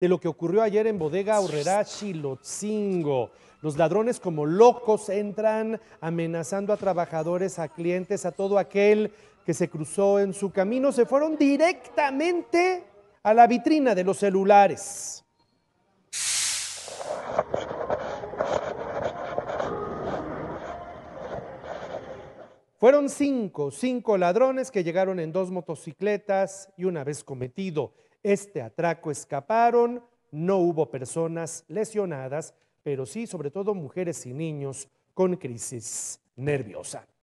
de lo que ocurrió ayer en Bodega Aurrera Chilotzingo. Los ladrones como locos entran amenazando a trabajadores, a clientes, a todo aquel que se cruzó en su camino. Se fueron directamente a la vitrina de los celulares. Fueron cinco, cinco ladrones que llegaron en dos motocicletas y una vez cometido este atraco escaparon, no hubo personas lesionadas, pero sí sobre todo mujeres y niños con crisis nerviosa.